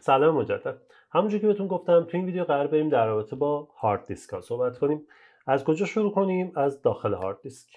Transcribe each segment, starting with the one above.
سلام مجدد همونجور که بهتون گفتم تو این ویدیو قرار بریم در رابطه با هارد دیسک ها صحبت کنیم از کجا شروع کنیم از داخل هارد دیسک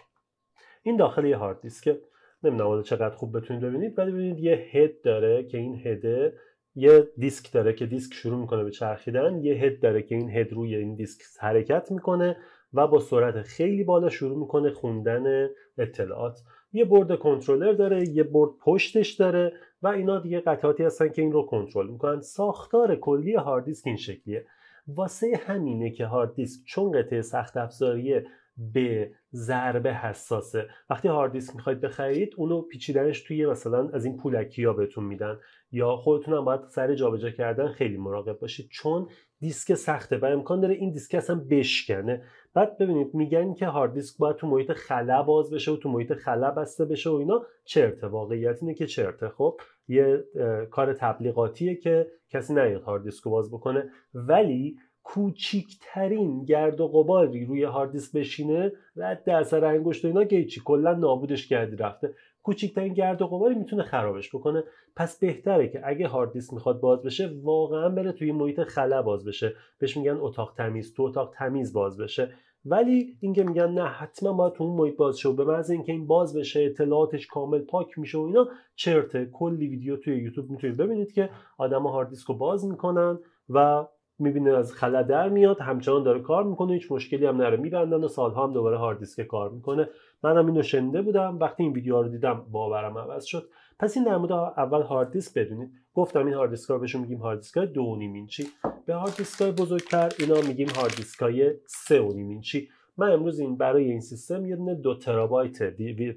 این داخل یه هارد دیسک نمیدونم چقدر خوب بتونید ببینید ولی ببینید یه هد داره که این هده یه دیسک داره که دیسک شروع میکنه به چرخیدن یه هد داره که این هد روی این دیسک حرکت میکنه و با سرعت خیلی بالا شروع میکنه خوندن اطلاعات یه برد کنترلر داره یه برد پشتش داره و اینا دیگه قطعاتی هستن که این رو کنترل میکنن ساختار کلی هارد دیسک این شکلیه واسه همینه که هارد دیسک چون قطعه سخت افزاریه به ضربه حساسه وقتی هارد دیسک میخواید بخرید اونو پیچیدنش توی مثلا از این پولکی ها بهتون میدن یا خودتون هم باید سر جابجا کردن خیلی مراقب باشید چون دیسک سخته و امکان داره این دیسک اصلا بشکنه بعد ببینید میگن که هارد دیسک باید تو محیط خلا باز بشه و تو محیط خلا بسته بشه و اینا چرته واقعیت اینه که چرته خب یه کار تبلیغاتیه که کسی نیاد هارد دیسک رو باز بکنه ولی کوچیکترین گرد و غباری روی هارد دیسک بشینه رد اثر انگشت و اینا گیچی کلا نابودش کردی رفته کوچکترین گرد و غباری میتونه خرابش بکنه پس بهتره که اگه هارد دیسک میخواد باز بشه واقعا بره توی محیط خلا باز بشه بهش میگن اتاق تمیز تو اتاق تمیز باز بشه ولی اینکه میگن نه حتما باید تو اون محیط باز شه به اینکه این باز بشه اطلاعاتش کامل پاک میشه و اینا چرته کلی ویدیو توی یوتیوب میتونید ببینید که آدما هارد دیسک رو باز میکنن و میبینه از خلا در میاد همچنان داره کار میکنه هیچ مشکلی هم نره میبندن و سالها هم دوباره هارد دیسک کار میکنه منم اینو شنیده بودم وقتی این ویدیو رو دیدم باورم عوض شد پس این در مورد اول هارد دیسک بدونید گفتم این هارد دیسک بهشون میگیم هارد دیسک دو نیم اینچی به هارد دیسک بزرگتر اینا میگیم هارد دیسک های سه اینچی من امروز این برای این سیستم یه دونه دو ترابایت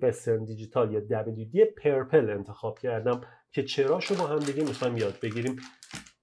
وسترن دیجیتال یا WD پرپل انتخاب کردم که چرا شما هم دیگه میخوایم یاد بگیریم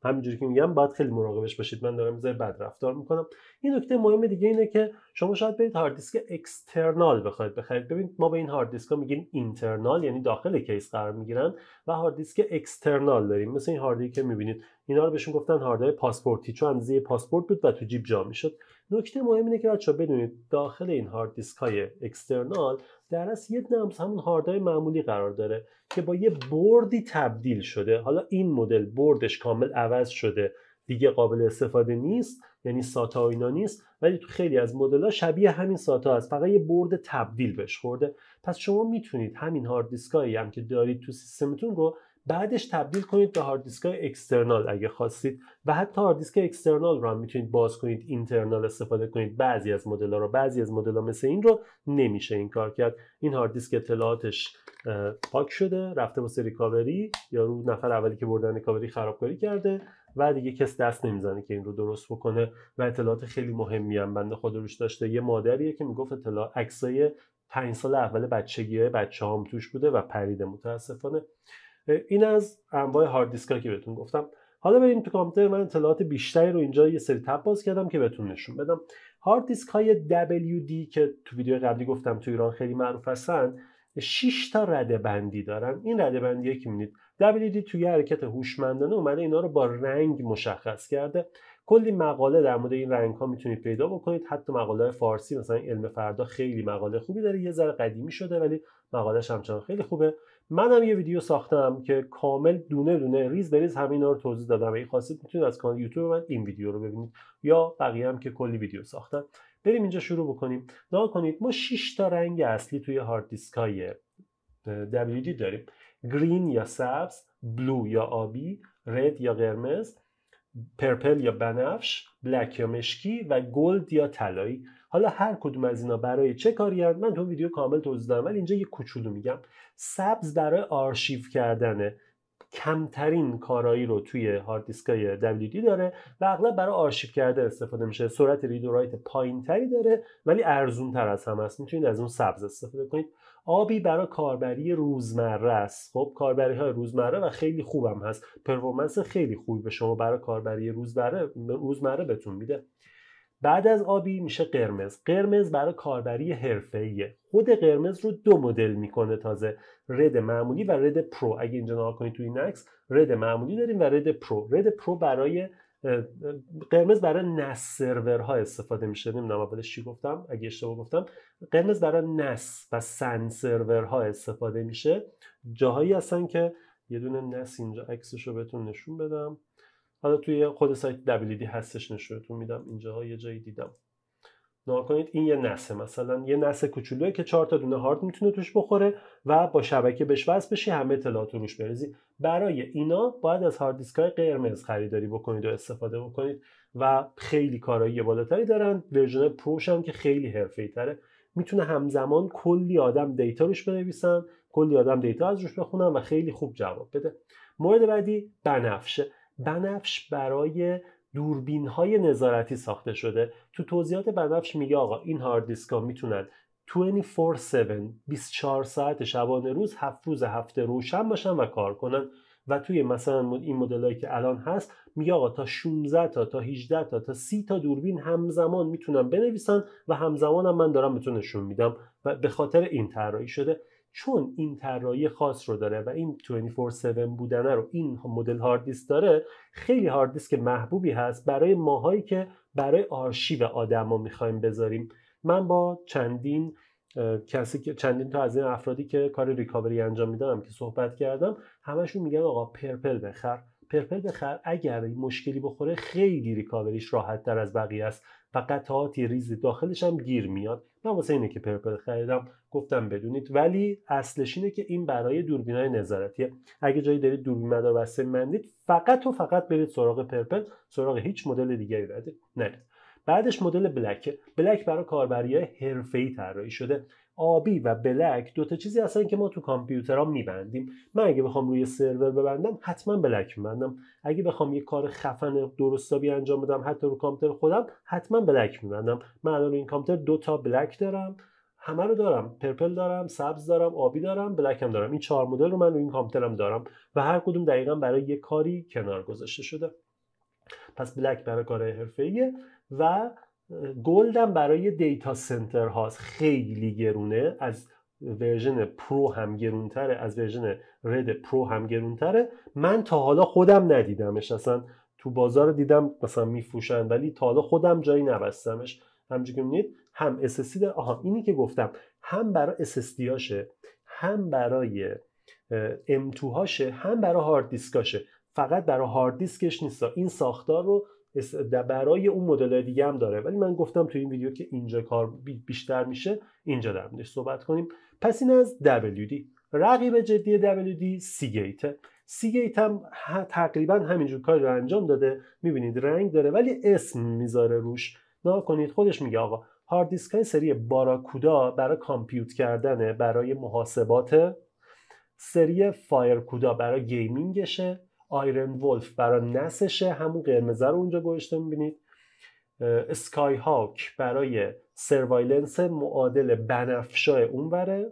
همینجوری که میگم باید خیلی مراقبش باشید من دارم میذاره بد رفتار میکنم یه نکته مهم دیگه اینه که شما شاید برید هارد دیسک اکسترنال بخواید بخرید ببینید ما به این هارد دیسک ها میگیم اینترنال یعنی داخل کیس قرار میگیرن و هارد دیسک اکسترنال داریم مثل این هاردی که میبینید اینا رو بهشون گفتن هاردای پاسپورتی چون اندازه پاسپورت بود و تو جیب جا میشد نکته مهم اینه که بچه بدونید داخل این هارد دیسک های اکسترنال در اصل یه دونه همون های معمولی قرار داره که با یه بردی تبدیل شده حالا این مدل بردش کامل عوض شده دیگه قابل استفاده نیست یعنی ساتا و اینا نیست ولی تو خیلی از مدل شبیه همین ساتا هست فقط یه برد تبدیل بهش خورده پس شما میتونید همین هارد دیسکایی هم که دارید تو سیستمتون رو بعدش تبدیل کنید به هارد دیسک اکسترنال اگه خواستید و حتی هارد دیسک اکسترنال رو هم میتونید باز کنید اینترنال استفاده کنید بعضی از مدل رو بعضی از مدل‌ها مثل این رو نمیشه این کار کرد این هارد دیسک اطلاعاتش پاک شده رفته واسه ریکاوری یا رو نفر اولی که بردن ریکاوری خرابکاری کرده و دیگه کس دست نمیزنه که این رو درست بکنه و اطلاعات خیلی مهمی هم بنده خود روش داشته یه مادریه که میگفت اطلاع عکسای 5 سال اول بچگی بچه هم توش بوده و پریده متاسفانه این از انواع هارد دیسک که بهتون گفتم حالا بریم تو کامپیوتر من اطلاعات بیشتری رو اینجا یه سری تب باز کردم که بهتون نشون بدم هارد دیسک های WD که تو ویدیو قبلی گفتم تو ایران خیلی معروف هستن 6 تا رده بندی دارن این رده بندی که میبینید WD توی حرکت هوشمندانه اومده اینا رو با رنگ مشخص کرده کلی مقاله در مورد این رنگ ها میتونید پیدا بکنید حتی مقاله فارسی مثلا علم فردا خیلی مقاله خوبی داره یه ذره قدیمی شده ولی مقالهش همچنان خیلی خوبه من هم یه ویدیو ساختم که کامل دونه دونه ریز به ریز همینا رو توضیح دادم اگه خواستید میتونید از کانال یوتیوب من این ویدیو رو ببینید یا بقیه هم که کلی ویدیو ساختم بریم اینجا شروع بکنیم نگاه کنید ما 6 تا رنگ اصلی توی هارد دیسک های WD داریم گرین یا سبز بلو یا آبی رد یا قرمز پرپل یا بنفش بلک یا مشکی و گلد یا طلایی حالا هر کدوم از اینا برای چه کاری هست من تو ویدیو کامل توضیح دارم ولی اینجا یه کوچولو میگم سبز برای آرشیو کردنه کمترین کارایی رو توی هارد دیسکای WD داره و اغلب برای آرشیو کردن استفاده میشه سرعت رید و رایت پایینتری داره ولی ارزون تر از هم هست میتونید از اون سبز استفاده کنید آبی برای کاربری روزمره است خب کاربری های روزمره و خیلی خوبم هست پرفورمنس خیلی خوبی به شما برای کاربری روزمره روزمره بهتون میده بعد از آبی میشه قرمز قرمز برای کاربری حرفه‌ایه خود قرمز رو دو مدل میکنه تازه رد معمولی و رد پرو اگه اینجا نگاه کنید تو این عکس رد معمولی داریم و رد پرو رد پرو برای قرمز برای نس سرورها استفاده میشه نمیدونم اولش چی گفتم اگه اشتباه گفتم قرمز برای نس و سن سرورها استفاده میشه جاهایی هستن که یه دونه نس اینجا عکسش رو بهتون نشون بدم حالا توی خود سایت دبلیدی هستش نشونتون میدم اینجاها یه جایی دیدم نگاه کنید این یه نسه مثلا یه نسه کوچولوه که چهار تا دونه هارد میتونه توش بخوره و با شبکه بهش بشی همه اطلاعات روش بریزی برای اینا باید از هارد های قرمز خریداری بکنید و استفاده بکنید و خیلی کارایی بالاتری دارن ورژن پروش هم که خیلی حرفه‌ای تره میتونه همزمان کلی آدم دیتا روش بنویسن کلی آدم دیتا از روش بخونن و خیلی خوب جواب بده مورد بعدی بنفشه بنفش برای دوربین های نظارتی ساخته شده تو توضیحات بنفش میگه آقا این هارد دیسک ها میتونن 24/7 24 ساعت شبانه روز هفت روز هفته روشن باشن و کار کنن و توی مثلا این مدلایی که الان هست میگه آقا تا 16 تا تا 18 تا تا 30 تا دوربین همزمان میتونن بنویسن و همزمان من دارم بهتون نشون میدم و به خاطر این طراحی شده چون این طراحی خاص رو داره و این 24/7 بودنه رو این مدل هارد دیسک داره خیلی هارد دیسک محبوبی هست برای ماهایی که برای آرشیو آدما میخوایم بذاریم من با چندین کسی که چندین تا از این افرادی که کار ریکاوری انجام میدادم که صحبت کردم همشون میگن آقا پرپل بخر پرپل بخر اگر مشکلی بخوره خیلی ریکاوریش راحت تر از بقیه است و قطعاتی ریز داخلش هم گیر میاد من واسه اینه که پرپل خریدم گفتم بدونید ولی اصلش اینه که این برای دوربینای نظارتیه اگه جایی دارید دوربین مدار بسته مندید فقط و فقط برید سراغ پرپل سراغ هیچ مدل دیگری نرید بعدش مدل بلکه بلک برای کاربری های حرفه‌ای طراحی شده آبی و بلک دو تا چیزی هستن که ما تو کامپیوترام میبندیم من اگه بخوام روی سرور ببندم حتما بلک میبندم اگه بخوام یه کار خفن درستابی انجام بدم حتی رو کامپیوتر خودم حتما بلک میبندم من الان این کامپیوتر تا بلک دارم همه رو دارم پرپل دارم سبز دارم آبی دارم بلک هم دارم این چهار مدل رو من روی این کامپیوترم دارم و هر کدوم دقیقا برای یه کاری کنار گذاشته شده پس بلک برای کار حرفه‌ایه و گلدم برای دیتا سنتر هاست خیلی گرونه از ورژن پرو هم گرونتره از ورژن رد پرو هم گرونتره من تا حالا خودم ندیدمش اصلا تو بازار دیدم مثلا میفروشن ولی تا حالا خودم جایی نبستمش همونجوری که هم SSD داره آها اینی که گفتم هم برای SSD هاشه هم برای ام 2 هاشه هم برای هارد دیسک هاشه فقط برای هارد دیسکش نیست این ساختار رو برای اون مدل دیگه هم داره ولی من گفتم تو این ویدیو که اینجا کار بیشتر میشه اینجا در موردش صحبت کنیم پس این از WD رقیب جدی WD سیگیت سیگیت هم تقریبا همینجور کاری رو انجام داده میبینید رنگ داره ولی اسم میذاره روش نا کنید خودش میگه آقا هارد دیسک های سری باراکودا برای کامپیوت کردنه برای محاسبات سری فایرکودا برای گیمینگشه آیرن ولف برای نسشه همون قرمزه رو اونجا گوشته میبینید سکای هاک برای سروایلنس معادل بنفشای اونوره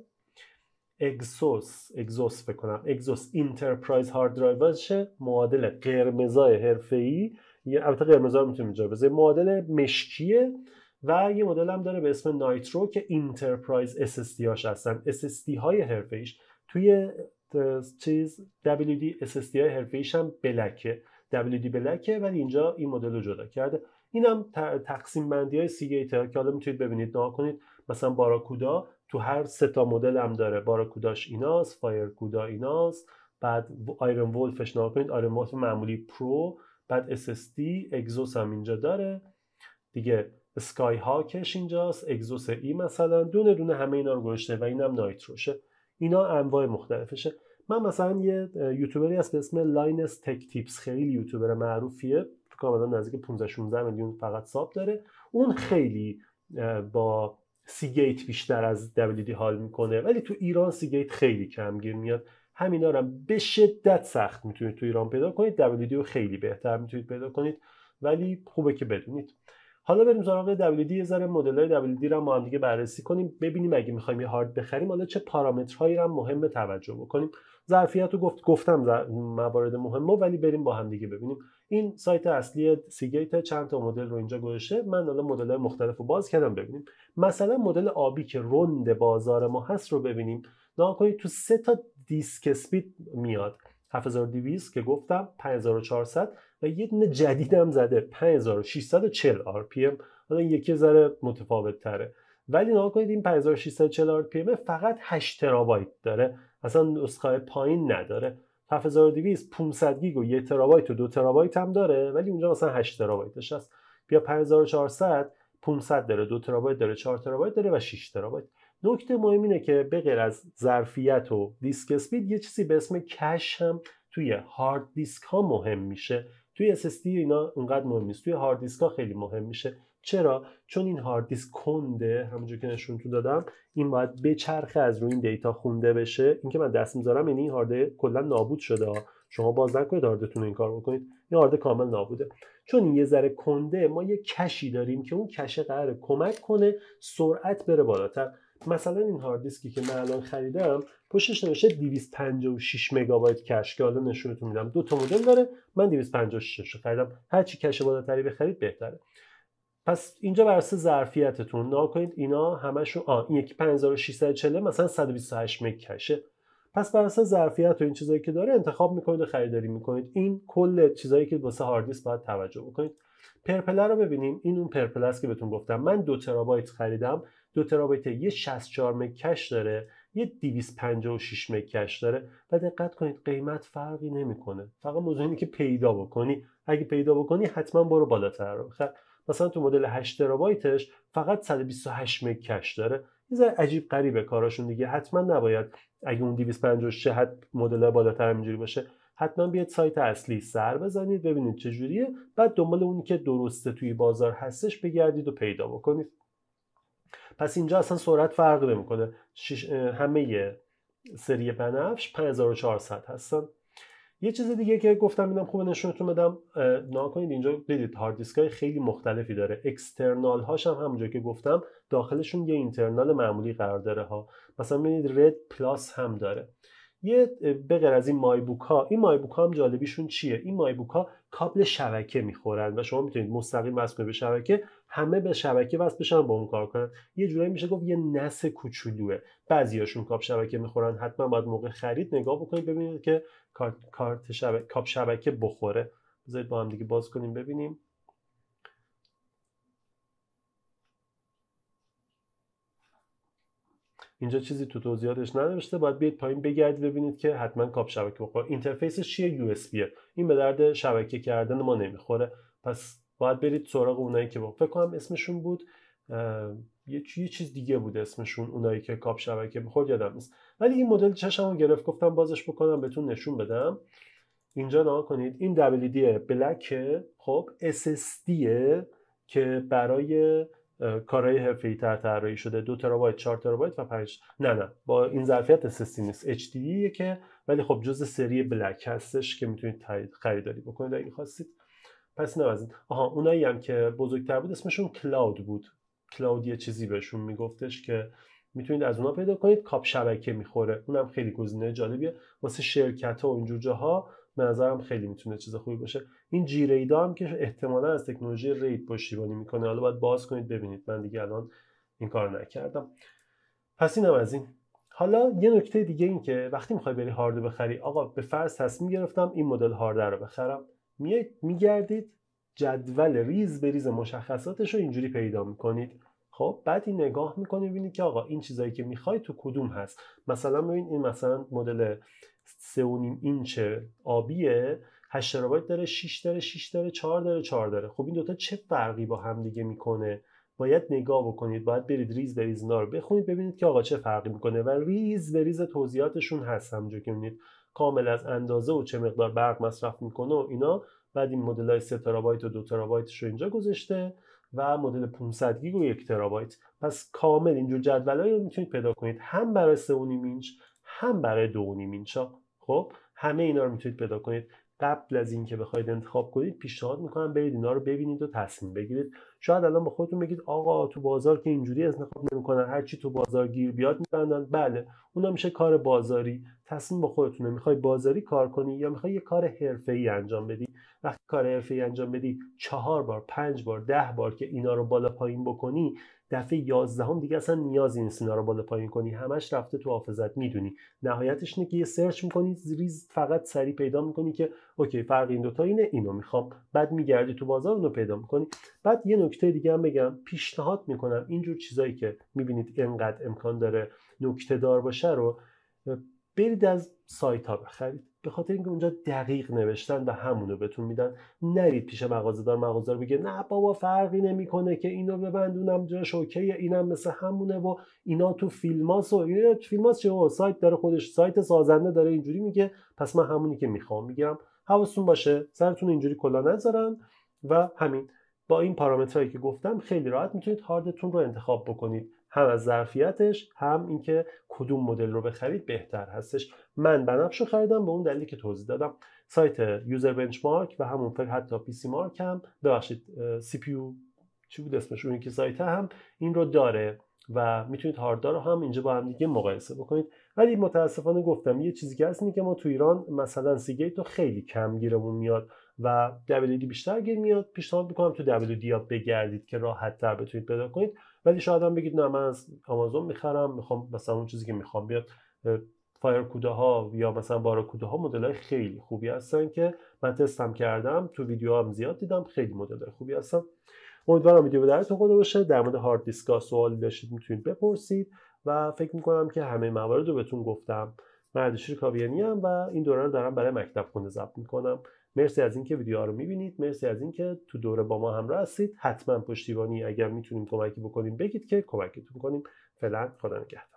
اگزوس اگزوس بکنم اگزوس انترپرایز هارد درایوشه معادل قرمزای حرفه‌ای یه البته قرمزا رو میتونیم اینجا بزنیم معادل مشکیه و یه مدل هم داره به اسم نایترو که اس دی هاش هستن SSD های حرفه توی چیز WD SSD های حرفیش هم بلکه WD بلکه ولی اینجا این مدل رو جدا کرده این هم تقسیم بندی های سی که حالا میتونید ببینید نها کنید مثلا باراکودا تو هر سه تا مدل هم داره باراکوداش ایناست فایرکودا ایناست بعد آیرن ولفش نها کنید معمولی پرو بعد SSD اگزوس هم اینجا داره دیگه سکای هاکش اینجاست اگزوس ای مثلا دونه دونه همه اینا رو گوشته و اینم نایتروشه اینا انواع مختلفشه من مثلا یه یوتیوبری هست به اسم لاینس تک تیپس خیلی یوتیوبر معروفیه کاملا نزدیک 15 16 میلیون فقط ساب داره اون خیلی با سیگیت بیشتر از WD حال میکنه ولی تو ایران سیگیت خیلی کمگیر میاد همینا رو به شدت سخت میتونید تو ایران پیدا کنید WD رو خیلی بهتر میتونید پیدا کنید ولی خوبه که بدونید حالا بریم سراغ WD یه ذره مدل‌های WD رو ما هم دیگه بررسی کنیم ببینیم اگه می‌خوایم یه هارد بخریم حالا چه پارامترهایی رو مهم توجه بکنیم ظرفیت رو گفت گفتم موارد موارد مهمه ولی بریم با هم دیگه ببینیم این سایت اصلی سیگیت چند تا مدل رو اینجا گذاشته من حالا مدل‌های مختلف رو باز کردم ببینیم مثلا مدل آبی که رند بازار ما هست رو ببینیم نگاه کنید تو سه تا دیسک اسپید میاد 7200 که گفتم 5400 و یه دونه جدیدم زده 5640 rpm حالا این یکی ذره متفاوت تره ولی نگاه کنید این 5640 rpm فقط 8 ترابایت داره اصلا نسخه پایین نداره 7200 500 گیگ و 1 ترابایت و 2 ترابایت هم داره ولی اونجا مثلا 8 ترابایتش هست بیا 5400 500 داره 2 ترابایت داره 4 ترابایت داره و 6 ترابایت نکته مهم اینه که به غیر از ظرفیت و دیسک اسپید یه چیزی به اسم کش هم توی هارد دیسک ها مهم میشه توی SSD اینا اونقدر مهم نیست توی هارد دیسک ها خیلی مهم میشه چرا چون این هارد دیسک کنده همونجور که نشون تو دادم این باید چرخه از روی این دیتا خونده بشه اینکه من دست میذارم یعنی این هارد کلا نابود شده شما باز نکنید هاردتون این کار بکنید این هارد کامل نابوده چون یه ذره کنده ما یه کشی داریم که اون کشه قرار کمک کنه سرعت بره بالاتر مثلا این هارد دیسکی که من الان خریدم پشتش نوشته 256 مگابایت کش که حالا نشونتون میدم دو تا مدل داره من 256 رو خریدم هر چی کش بالاتری بخرید بهتره پس اینجا بر اساس ظرفیتتون نا کنید اینا همشون آ این یکی 5640 مثلا 128 مگ کشه پس بر اساس ظرفیت و این چیزایی که داره انتخاب میکنید و خریداری میکنید این کل چیزایی که واسه هارد دیسک باید توجه بکنید پرپلر رو ببینیم این اون پرپلر است که بهتون گفتم من دو ترابایت خریدم دو ترابایت یه 64 کش داره یه 256 کش داره و دقت کنید قیمت فرقی نمیکنه فقط موضوع اینه که پیدا بکنی اگه پیدا بکنی حتما برو بالاتر رو خب، مثلا تو مدل 8 ترابایتش فقط 128 کش داره یه ذره عجیب غریبه کاراشون دیگه حتما نباید اگه اون 256 حد مدل بالاتر اینجوری باشه حتما بیاید سایت اصلی سر بزنید ببینید چجوریه بعد دنبال اونی که درسته توی بازار هستش بگردید و پیدا بکنید پس اینجا اصلا سرعت فرق نمیکنه همه سری بنفش 5400 هستن یه چیز دیگه که گفتم اینم خوب نشونتون بدم نا کنید اینجا دیدید هارد دیسک خیلی مختلفی داره اکسترنال هاش هم همونجا که گفتم داخلشون یه اینترنال معمولی قرار داره ها مثلا ببینید رد پلاس هم داره یه به از این مایبوک ها این مایبوک ها هم جالبیشون چیه این مایبوک ها کابل شبکه میخورن و شما میتونید مستقیم وصل به شبکه همه به شبکه وصل بشن با اون کار کنن یه جورایی میشه گفت یه نس کوچولوه بعضیاشون کاپ شبکه میخورن حتما باید موقع خرید نگاه بکنید ببینید که کارت شبکه کاپ شبکه بخوره بذارید با هم دیگه باز کنیم ببینیم اینجا چیزی تو توضیحاتش ننوشته باید بیاید پایین بگردید ببینید که حتما کاپ شبکه بخوره اینترفیسش چیه یو اس این به درد شبکه کردن ما نمیخوره پس باید برید سراغ اونایی که با فکر کنم اسمشون بود یه چیز دیگه بود اسمشون اونایی که کاپ شبکه به خود یادم نیست ولی این مدل چشمو گرفت گفتم بازش بکنم بهتون نشون بدم اینجا نگاه کنید این WD بلک خب SSD که برای کارهای حرفه‌ای تر طراحی شده دو ترابایت 4 ترابایت و 5 نه نه با این ظرفیت SSD نیست HDD که ولی خب جز سری بلک هستش که میتونید خریداری بکنید اگه خواستید پس این آها اونایی هم که بزرگتر بود اسمشون کلاود بود کلاود یه چیزی بهشون میگفتش که میتونید از اونا پیدا کنید کاپ شبکه میخوره اونم خیلی گزینه جالبیه واسه شرکت ها و اینجور جاها نظرم خیلی میتونه چیز خوبی باشه این جی ریدا هم که احتمالا از تکنولوژی رید پشتیبانی میکنه حالا باید باز کنید ببینید من دیگه الان این کار نکردم پس اینم از این حالا یه نکته دیگه این که وقتی میخوای بری هارد بخری آقا به فرض تصمیم گرفتم این مدل هارد رو بخرم میایید میگردید جدول ریز به ریز مشخصاتش رو اینجوری پیدا میکنید خب بعدی نگاه میکنید ببینید که آقا این چیزایی که میخوای تو کدوم هست مثلا ببین این مثلا مدل 3.5 اینچ آبیه 8 ترابایت داره 6 داره 6 داره 4 داره 4 داره خب این دوتا چه فرقی با هم دیگه میکنه باید نگاه بکنید باید برید ریز به ریز نار بخونید ببینید که آقا چه فرقی میکنه و ریز به ریز توضیحاتشون هست همونجا که ببینید کامل از اندازه و چه مقدار برق مصرف میکنه و اینا بعد این مدل های 3 ترابایت و 2 ترابایتش رو اینجا گذاشته و مدل 500 گیگ و 1 ترابایت پس کامل اینجور جدول رو میتونید پیدا کنید هم برای 3.5 اینچ هم برای 2.5 اینچ خب همه اینا رو میتونید پیدا کنید قبل از اینکه بخواید انتخاب کنید پیشنهاد میکنم برید اینا رو ببینید و تصمیم بگیرید شاید الان به خودتون بگید آقا تو بازار که اینجوری انتخاب نمیکنن هرچی تو بازار گیر بیاد میبندن بله اونا میشه کار بازاری تصمیم به خودتونه میخوای بازاری کار کنی یا میخوای یه کار حرفه ای انجام بدی وقتی کار حرفه ای انجام بدی چهار بار پنج بار ده بار که اینا رو بالا پایین بکنی دفعه 11 هم دیگه اصلا نیازی نیست اینا رو بالا پایین کنی همش رفته تو حافظت میدونی نهایتش اینه که یه سرچ میکنی ریز فقط سری پیدا میکنی که اوکی فرق این دوتا اینه اینو میخوام بعد میگردی تو بازار اونو پیدا میکنی بعد یه نکته دیگه هم بگم پیشنهاد میکنم اینجور چیزایی که میبینید انقدر امکان داره نکته دار باشه رو برید از سایت ها بخرید به خاطر اینکه اونجا دقیق نوشتن و همونو بهتون میدن نرید پیش مغازه دار مغازه بگه نه بابا فرقی نمیکنه که اینو ببندونم جا شوکه اینم مثل همونه و اینا تو فیلماس و اینا فیلماس چه سایت داره خودش سایت سازنده داره اینجوری میگه پس من همونی که میخوام میگم حواستون باشه سرتون اینجوری کلا نذارن و همین با این پارامترهایی که گفتم خیلی راحت میتونید هاردتون رو انتخاب بکنید هم از ظرفیتش هم اینکه کدوم مدل رو بخرید بهتر هستش من بنفش رو خریدم به اون دلیلی که توضیح دادم سایت یوزر بنچمارک و همون فکر حتی پی سی مارک هم ببخشید سی پی چی بود اسمش اون که سایت هم این رو داره و میتونید هارد رو هم اینجا با هم دیگه مقایسه بکنید ولی متاسفانه گفتم یه چیزی که هست که ما تو ایران مثلا سیگیت رو خیلی کم گیرمون میاد و WD بیشتر گیر میاد پیشنهاد میکنم تو دبلیو بگردید که راحت تر بتونید پیدا کنید ولی شاید هم بگید نه من از آمازون میخرم میخوام مثلا اون چیزی که میخوام بیاد فایر ها یا مثلا بارا ها مدل های خیلی خوبی هستن که من تستم کردم تو ویدیو هم زیاد دیدم خیلی مدل های خوبی هستن امیدوارم ویدیو به درتون خورده باشه در مورد هارد دیسک ها سوالی داشتید میتونید بپرسید و فکر میکنم که همه موارد رو بهتون گفتم مردشیر کاویانی هم و این دوره رو دارم برای مکتب خونه ضبط میکنم مرسی از اینکه ویدیوها رو میبینید مرسی از اینکه تو دوره با ما همراه هستید حتما پشتیبانی اگر میتونیم کمکی بکنیم بگید که کمکتون کنیم فعلا خدا نگهدار